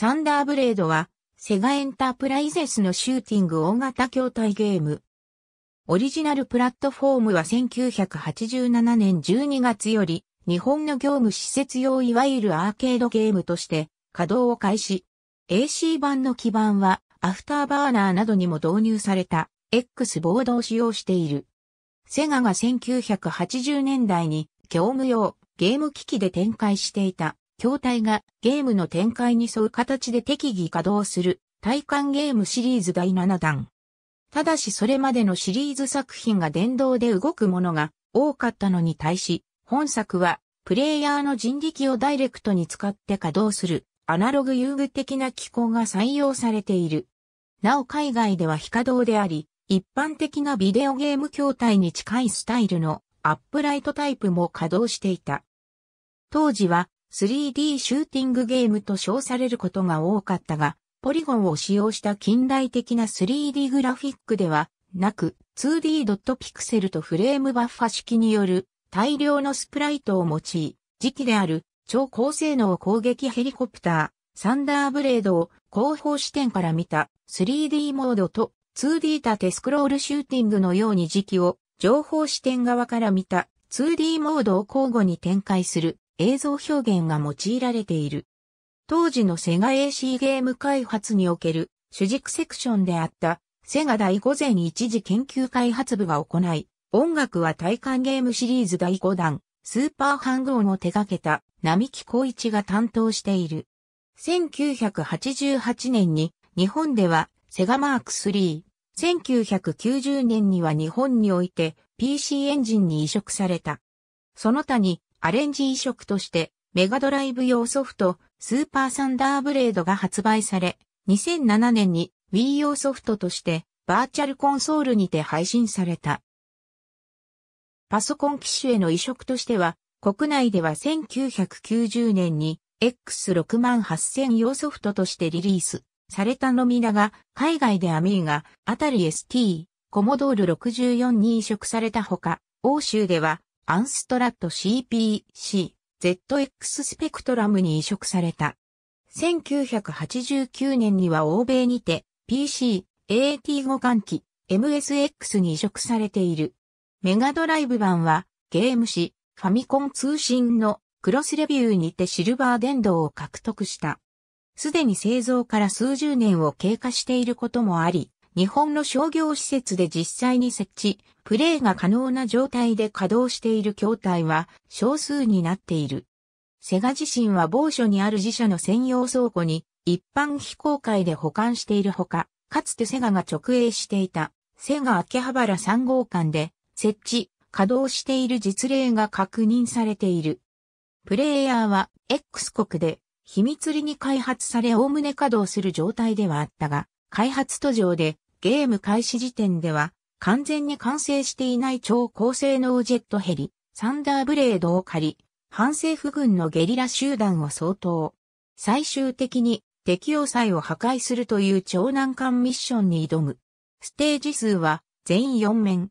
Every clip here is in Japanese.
サンダーブレードは、セガエンタープライゼスのシューティング大型筐体ゲーム。オリジナルプラットフォームは1987年12月より、日本の業務施設用いわゆるアーケードゲームとして稼働を開始。AC 版の基盤はアフターバーナーなどにも導入された X ボードを使用している。セガが1980年代に業務用ゲーム機器で展開していた筐体がゲームの展開に沿う形で適宜稼働する体感ゲームシリーズ第7弾。ただしそれまでのシリーズ作品が電動で動くものが多かったのに対し、本作はプレイヤーの人力をダイレクトに使って稼働するアナログ遊具的な機構が採用されている。なお海外では非稼働であり、一般的なビデオゲーム筐体に近いスタイルのアップライトタイプも稼働していた。当時は 3D シューティングゲームと称されることが多かったが、ポリゴンを使用した近代的な 3D グラフィックではなく 2D ドットピクセルとフレームバッファ式による大量のスプライトを用い、時期である超高性能攻撃ヘリコプター、サンダーブレードを後方視点から見た 3D モードと 2D 縦スクロールシューティングのように時期を情報視点側から見た 2D モードを交互に展開する映像表現が用いられている。当時のセガ AC ゲーム開発における主軸セクションであったセガ第5前一次研究開発部が行い、音楽は体感ゲームシリーズ第5弾、スーパーハングオンを手掛けた並木光一が担当している。1988年に日本ではセガマーク3、1990年には日本において PC エンジンに移植された。その他にアレンジ移植としてメガドライブ用ソフトスーパーサンダーブレードが発売され、2007年に Wii 用ソフトとしてバーチャルコンソールにて配信された。パソコン機種への移植としては、国内では1990年に X68000 用ソフトとしてリリースされたのみだが、海外でアミーガ、アタリ ST、コモドール64に移植されたほか、欧州ではアンストラット CPC、ZX スペクトラムに移植された。1989年には欧米にて PC、AT 互換機、MSX に移植されている。メガドライブ版はゲーム誌、ファミコン通信のクロスレビューにてシルバー電動を獲得した。すでに製造から数十年を経過していることもあり、日本の商業施設で実際に設置、プレーが可能な状態で稼働している筐体は少数になっている。セガ自身は某所にある自社の専用倉庫に一般非公開で保管しているほか、かつてセガが直営していたセガ秋葉原3号館で設置、稼働している実例が確認されている。プレイヤーは X 国で秘密裏に開発され概ね稼働する状態ではあったが、開発途上でゲーム開始時点では、完全に完成していない超高性能ジェットヘリ、サンダーブレードを借り、反政府軍のゲリラ集団を相当。最終的に敵要塞を破壊するという超難関ミッションに挑む。ステージ数は全4面。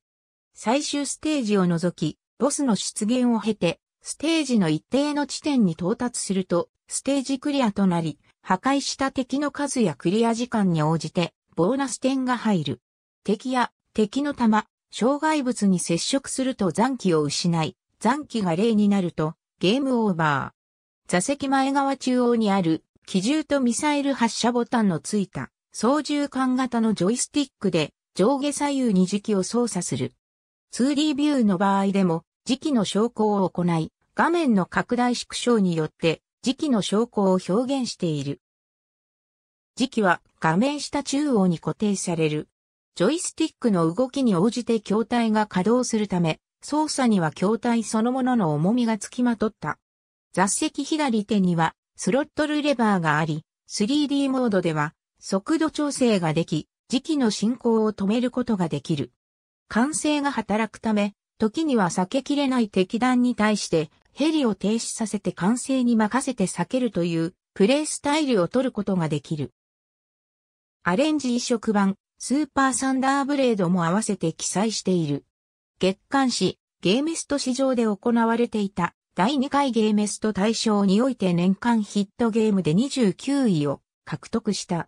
最終ステージを除き、ボスの出現を経て、ステージの一定の地点に到達すると、ステージクリアとなり、破壊した敵の数やクリア時間に応じて、ボーナス点が入る。敵や敵の弾、障害物に接触すると残機を失い、残機が0になるとゲームオーバー。座席前側中央にある機銃とミサイル発射ボタンのついた操縦桿型のジョイスティックで上下左右に時期を操作する。2D ビューの場合でも時期の昇降を行い、画面の拡大縮小によって時期の昇降を表現している。時期は画面下中央に固定される。ジョイスティックの動きに応じて筐体が稼働するため、操作には筐体そのものの重みがつきまとった。座席左手にはスロットルレバーがあり、3D モードでは速度調整ができ、時期の進行を止めることができる。完成が働くため、時には避けきれない敵弾に対してヘリを停止させて完成に任せて避けるというプレイスタイルを取ることができる。アレンジ移植版、スーパーサンダーブレードも合わせて記載している。月刊誌、ゲーメスト市場で行われていた第2回ゲーメスト対象において年間ヒットゲームで29位を獲得した。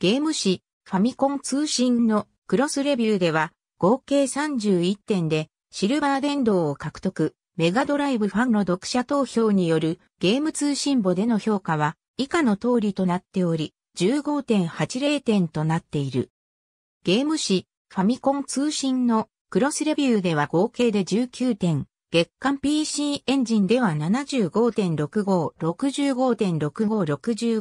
ゲーム誌、ファミコン通信のクロスレビューでは合計31点でシルバー電動を獲得。メガドライブファンの読者投票によるゲーム通信簿での評価は以下の通りとなっており、15.80点となっている。ゲーム誌、ファミコン通信のクロスレビューでは合計で19点、月間 PC エンジンでは75.65、65.65、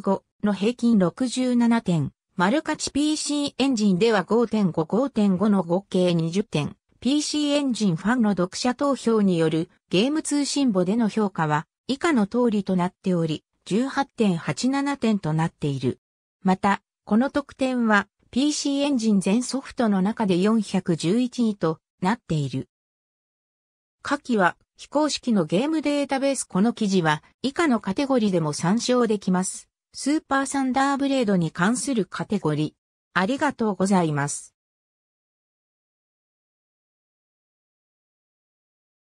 65の平均67点、マルカチ PC エンジンでは5.5、5.5の合計20点、PC エンジンファンの読者投票によるゲーム通信簿での評価は以下の通りとなっており、18.87点となっている。また、この特典は PC エンジン全ソフトの中で411位となっている。下記は非公式のゲームデータベースこの記事は以下のカテゴリでも参照できます。スーパーサンダーブレードに関するカテゴリ。ありがとうございます。